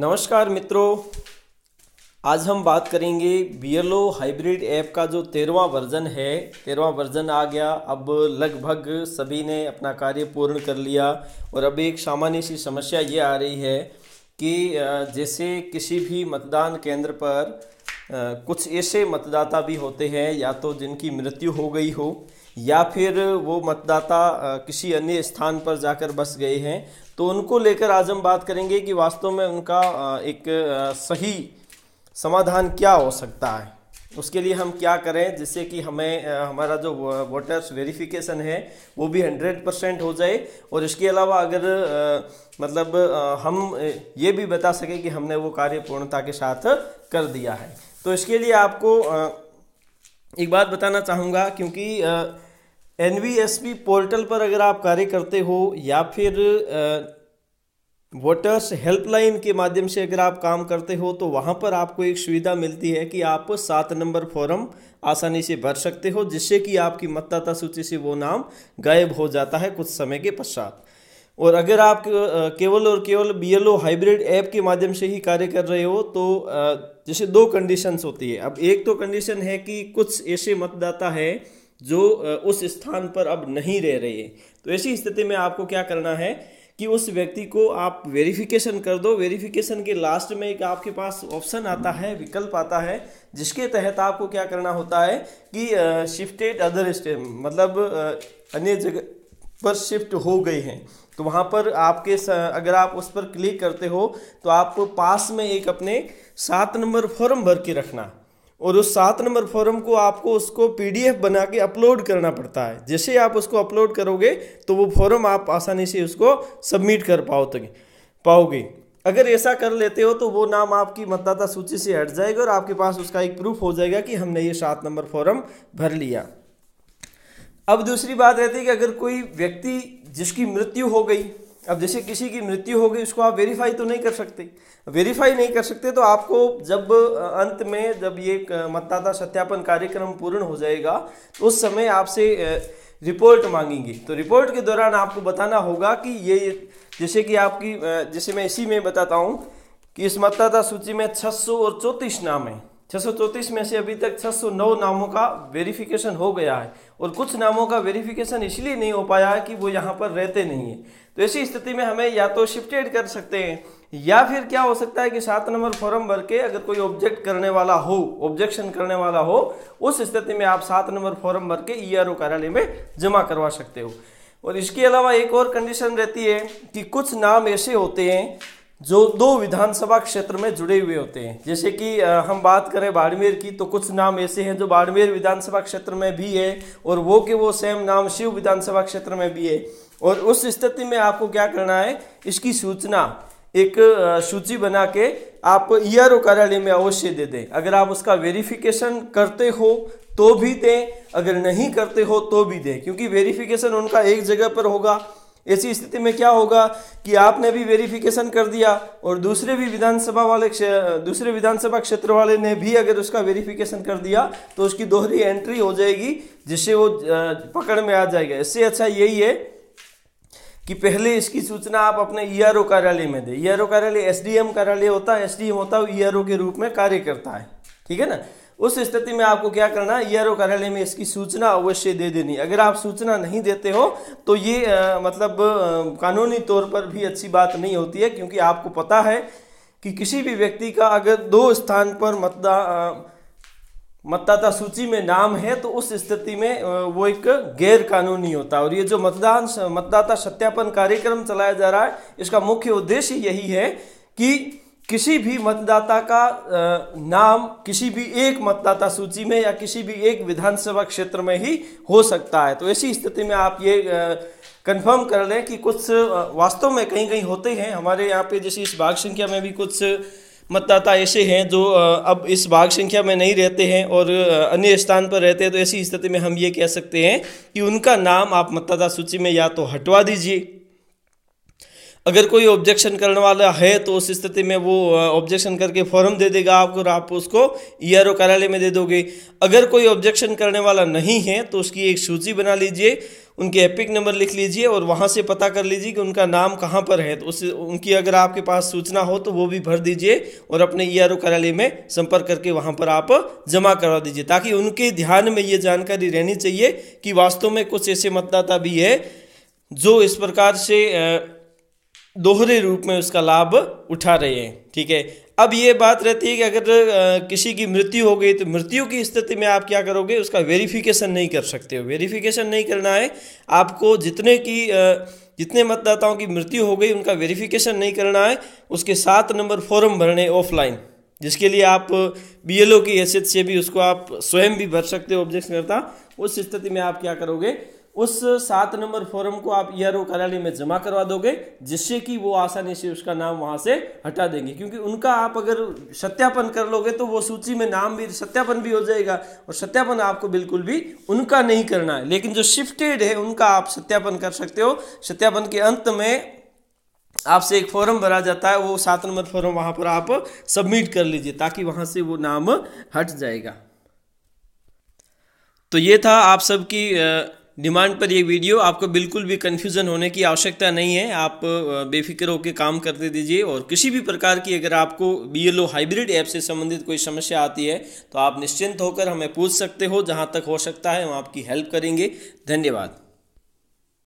नमस्कार मित्रों आज हम बात करेंगे बीएलओ हाइब्रिड ऐप का जो तेरहवा वर्जन है तेरहवा वर्जन आ गया अब लगभग सभी ने अपना कार्य पूर्ण कर लिया और अब एक सामान्य सी समस्या ये आ रही है कि जैसे किसी भी मतदान केंद्र पर कुछ ऐसे मतदाता भी होते हैं या तो जिनकी मृत्यु हो गई हो या फिर वो मतदाता किसी अन्य स्थान पर जाकर बस गए हैं तो उनको लेकर आज हम बात करेंगे कि वास्तव में उनका एक सही समाधान क्या हो सकता है उसके लिए हम क्या करें जिससे कि हमें हमारा जो वोटर्स वेरिफिकेशन है वो भी हंड्रेड परसेंट हो जाए और इसके अलावा अगर मतलब हम ये भी बता सकें कि हमने वो कार्य पूर्णता के साथ कर दिया है तो इसके लिए आपको एक बात बताना चाहूँगा क्योंकि एन पोर्टल पर अगर आप कार्य करते हो या फिर वोटर्स हेल्पलाइन के माध्यम से अगर आप काम करते हो तो वहाँ पर आपको एक सुविधा मिलती है कि आप सात नंबर फॉर्म आसानी से भर सकते हो जिससे कि आपकी मतदाता सूची से वो नाम गायब हो जाता है कुछ समय के पश्चात और अगर आप केवल और केवल B L O hybrid app के माध्यम से ही कार्य कर रहे हो तो जैसे दो कंडीशंस होती है अब एक तो कंडीशन है कि कुछ ऐसे मतदाता है जो उस स्थान पर अब नहीं रह रहे तो ऐसी स्थिति में आपको क्या करना है कि उस व्यक्ति को आप वेरिफिकेशन कर दो वेरिफिकेशन के लास्ट में एक आपके पास ऑप्शन आता है विकल्प आता है जिसके तहत आपको क्या करना होता है कि शिफ्टेड अदर स्टेट मतलब अन्य जगह पर शिफ्ट हो गई हैं तो वहाँ पर आपके अगर आप उस पर क्लिक करते हो तो आपको पास में एक अपने सात नंबर फॉर्म भर के रखना और उस सात नंबर फॉर्म को आपको उसको पीडीएफ बना के अपलोड करना पड़ता है जैसे आप उसको अपलोड करोगे तो वो फॉर्म आप आसानी से उसको सबमिट कर पाओ पाओगे अगर ऐसा कर लेते हो तो वो नाम आपकी मतदाता सूची से हट जाएगा और आपके पास उसका एक प्रूफ हो जाएगा कि हमने ये सात नंबर फॉर्म भर लिया अब दूसरी बात रहती है कि अगर कोई व्यक्ति जिसकी मृत्यु हो गई अब जैसे किसी की मृत्यु हो गई उसको आप वेरीफाई तो नहीं कर सकते वेरीफाई नहीं कर सकते तो आपको जब अंत में जब ये मतदाता सत्यापन कार्यक्रम पूर्ण हो जाएगा तो उस समय आपसे रिपोर्ट मांगेंगे तो रिपोर्ट के दौरान आपको बताना होगा कि ये जैसे कि आपकी जैसे मैं इसी में बताता हूँ कि इस मतदाता सूची में छः और चौंतीस नाम हैं 634 में से अभी तक 609 नामों का वेरिफिकेशन हो गया है और कुछ नामों का वेरिफिकेशन इसलिए नहीं हो पाया है कि वो यहाँ पर रहते नहीं है तो ऐसी स्थिति में हमें या तो शिफ्टेड कर सकते हैं या फिर क्या हो सकता है कि सात नंबर फॉर्म भर के अगर कोई ऑब्जेक्ट करने वाला हो ऑब्जेक्शन करने वाला हो उस स्थिति में आप सात नंबर फॉर्म भर के ई e कार्यालय में जमा करवा सकते हो और इसके अलावा एक और कंडीशन रहती है कि कुछ नाम ऐसे होते हैं जो दो विधानसभा क्षेत्र में जुड़े हुए होते हैं जैसे कि हम बात करें बाड़मेर की तो कुछ नाम ऐसे हैं जो बाड़मेर विधानसभा क्षेत्र में भी है और वो के वो सेम नाम शिव विधानसभा क्षेत्र में भी है और उस स्थिति में आपको क्या करना है इसकी सूचना एक सूची बना के आप ई e आर कार्यालय में अवश्य दे दें अगर आप उसका वेरिफिकेशन करते हो तो भी दें अगर नहीं करते हो तो भी दें क्योंकि वेरिफिकेशन उनका एक जगह पर होगा ऐसी स्थिति में क्या होगा कि आपने भी वेरिफिकेशन कर दिया और दूसरे भी विधानसभा वाले दूसरे विधानसभा क्षेत्र वाले ने भी अगर उसका वेरिफिकेशन कर दिया तो उसकी दोहरी एंट्री हो जाएगी जिससे वो पकड़ में आ जाएगा इससे अच्छा यही है कि पहले इसकी सूचना आप अपने ई e कार्यालय में दें ई e कार्यालय एस कार्यालय होता है एस होता है ई e के रूप में कार्य करता है ठीक है ना उस स्थिति में आपको क्या करना है ई आर कार्यालय में इसकी सूचना अवश्य दे देनी अगर आप सूचना नहीं देते हो तो ये आ, मतलब आ, कानूनी तौर पर भी अच्छी बात नहीं होती है क्योंकि आपको पता है कि किसी भी व्यक्ति का अगर दो स्थान पर मतदा मतदाता सूची में नाम है तो उस स्थिति में वो एक गैर कानूनी होता है और ये जो मतदान मतदाता सत्यापन कार्यक्रम चलाया जा रहा है इसका मुख्य उद्देश्य यही है कि किसी भी मतदाता का नाम किसी भी एक मतदाता सूची में या किसी भी एक विधानसभा क्षेत्र में ही हो सकता है तो ऐसी स्थिति में आप ये कंफर्म कर लें कि कुछ वास्तव में कहीं कहीं होते हैं हमारे यहाँ पे जैसे इस भाग संख्या में भी कुछ मतदाता ऐसे हैं जो अब इस भाग संख्या में नहीं रहते हैं और अन्य स्थान पर रहते हैं तो ऐसी स्थिति में हम ये कह सकते हैं कि उनका नाम आप मतदाता सूची में या तो हटवा दीजिए अगर कोई ऑब्जेक्शन करने वाला है तो उस स्थिति में वो ऑब्जेक्शन करके फॉर्म दे देगा आपको और आप उसको ई आर ओ कार्यालय में दे दोगे अगर कोई ऑब्जेक्शन करने वाला नहीं है तो उसकी एक सूची बना लीजिए उनके एपिक नंबर लिख लीजिए और वहाँ से पता कर लीजिए कि उनका नाम कहाँ पर है तो उस उनकी अगर आपके पास सूचना हो तो वो भी भर दीजिए और अपने ई आर ओ कार्यालय में संपर्क करके वहाँ पर आप जमा करवा दीजिए ताकि उनके ध्यान में ये जानकारी रहनी चाहिए कि वास्तव में कुछ ऐसे मतदाता भी है जो इस प्रकार से दोहरे रूप में उसका लाभ उठा रहे हैं ठीक है अब ये बात रहती है कि अगर किसी की मृत्यु हो गई तो मृत्यु की स्थिति में आप क्या करोगे उसका वेरिफिकेशन नहीं कर सकते हो वेरिफिकेशन नहीं करना है आपको जितने की जितने मतदाताओं की मृत्यु हो गई उनका वेरिफिकेशन नहीं करना है उसके सात नंबर फॉर्म भरने ऑफलाइन जिसके लिए आप बीएलओ की हैसियत से भी उसको आप स्वयं भी भर सकते हो ऑब्जेक्शन करता उस स्थिति में आप क्या करोगे उस सात नंबर फॉर्म को आप ई आर कार्यालय में जमा करवा दोगे जिससे कि वो आसानी से उसका नाम वहां से हटा देंगे क्योंकि उनका आप अगर सत्यापन कर लोगे तो वो सूची में नाम भी सत्यापन भी हो जाएगा और सत्यापन आपको बिल्कुल भी उनका नहीं करना है लेकिन जो शिफ्टेड है उनका आप सत्यापन कर सकते हो सत्यापन के अंत में आपसे एक फॉर्म भरा जाता है वो सात नंबर फॉर्म वहां पर आप सबमिट कर लीजिए ताकि वहां से वो नाम हट जाएगा तो ये था आप सबकी डिमांड पर ये वीडियो आपको बिल्कुल भी कन्फ्यूज़न होने की आवश्यकता नहीं है आप बेफिक्र होकर काम करते दीजिए और किसी भी प्रकार की अगर आपको B L O hybrid app से संबंधित कोई समस्या आती है तो आप निश्चिंत होकर हमें पूछ सकते हो जहाँ तक हो सकता है हम आपकी हेल्प करेंगे धन्यवाद